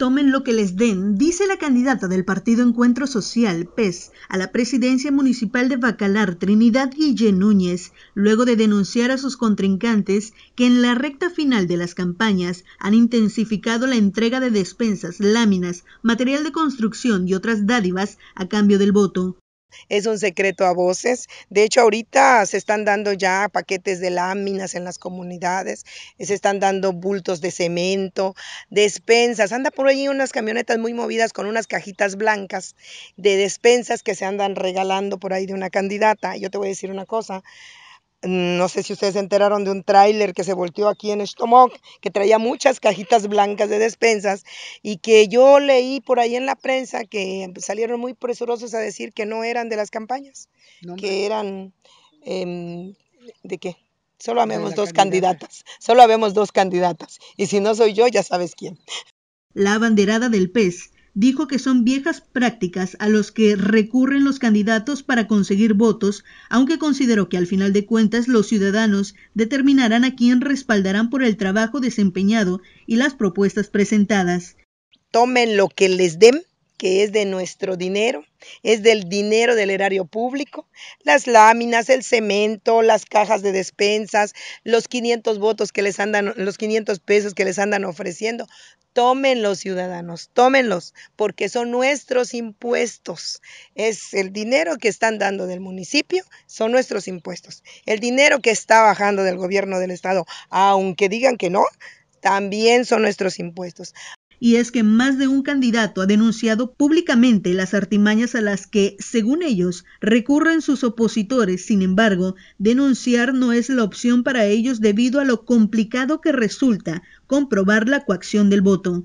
tomen lo que les den, dice la candidata del Partido Encuentro Social, PES, a la presidencia municipal de Bacalar, Trinidad Guillén Núñez, luego de denunciar a sus contrincantes que en la recta final de las campañas han intensificado la entrega de despensas, láminas, material de construcción y otras dádivas a cambio del voto es un secreto a voces. De hecho, ahorita se están dando ya paquetes de láminas en las comunidades, eh, se están dando bultos de cemento, despensas. Anda por ahí unas camionetas muy movidas con unas cajitas blancas de despensas que se andan regalando por ahí de una candidata. Yo te voy a decir una cosa no sé si ustedes se enteraron de un tráiler que se volteó aquí en Estomoc, que traía muchas cajitas blancas de despensas y que yo leí por ahí en la prensa que salieron muy presurosos a decir que no eran de las campañas, que eran em, de qué. Solo habemos dos candidatas, solo habemos dos candidatas. Y si no soy yo, ya sabes quién. La abanderada del pez dijo que son viejas prácticas a los que recurren los candidatos para conseguir votos, aunque consideró que al final de cuentas los ciudadanos determinarán a quién respaldarán por el trabajo desempeñado y las propuestas presentadas. Tomen lo que les den que es de nuestro dinero, es del dinero del erario público, las láminas, el cemento, las cajas de despensas, los 500 votos que les andan, los 500 pesos que les andan ofreciendo. Tómenlos, ciudadanos, tómenlos, porque son nuestros impuestos. Es el dinero que están dando del municipio, son nuestros impuestos. El dinero que está bajando del gobierno del Estado, aunque digan que no, también son nuestros impuestos y es que más de un candidato ha denunciado públicamente las artimañas a las que, según ellos, recurren sus opositores. Sin embargo, denunciar no es la opción para ellos debido a lo complicado que resulta comprobar la coacción del voto.